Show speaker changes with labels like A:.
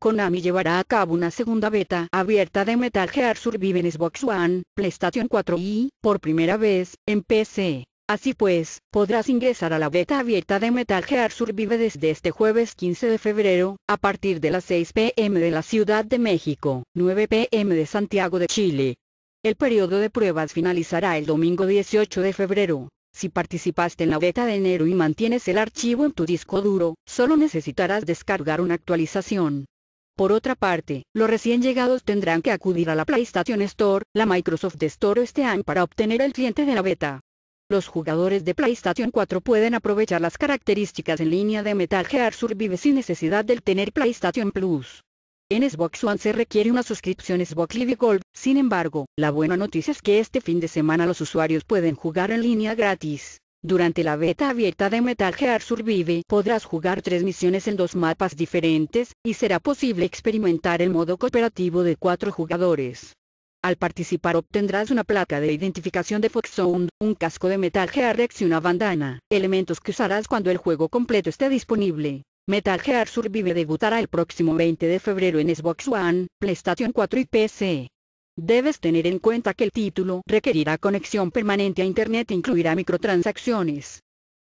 A: Konami llevará a cabo una segunda beta abierta de Metal Gear Survive en Xbox One, PlayStation 4 y, por primera vez, en PC. Así pues, podrás ingresar a la beta abierta de Metal Gear Survive desde este jueves 15 de febrero, a partir de las 6 pm de la Ciudad de México, 9 pm de Santiago de Chile. El periodo de pruebas finalizará el domingo 18 de febrero. Si participaste en la beta de enero y mantienes el archivo en tu disco duro, solo necesitarás descargar una actualización. Por otra parte, los recién llegados tendrán que acudir a la PlayStation Store, la Microsoft Store este año para obtener el cliente de la beta. Los jugadores de PlayStation 4 pueden aprovechar las características en línea de Metal Gear Survive sin necesidad del tener PlayStation Plus. En Xbox One se requiere una suscripción Xbox Live Gold, sin embargo, la buena noticia es que este fin de semana los usuarios pueden jugar en línea gratis. Durante la beta abierta de Metal Gear Survive podrás jugar tres misiones en dos mapas diferentes, y será posible experimentar el modo cooperativo de cuatro jugadores. Al participar obtendrás una placa de identificación de Fox Sound, un casco de Metal Gear Rex y una bandana, elementos que usarás cuando el juego completo esté disponible. Metal Gear Survive debutará el próximo 20 de febrero en Xbox One, PlayStation 4 y PC. Debes tener en cuenta que el título requerirá conexión permanente a Internet e incluirá microtransacciones.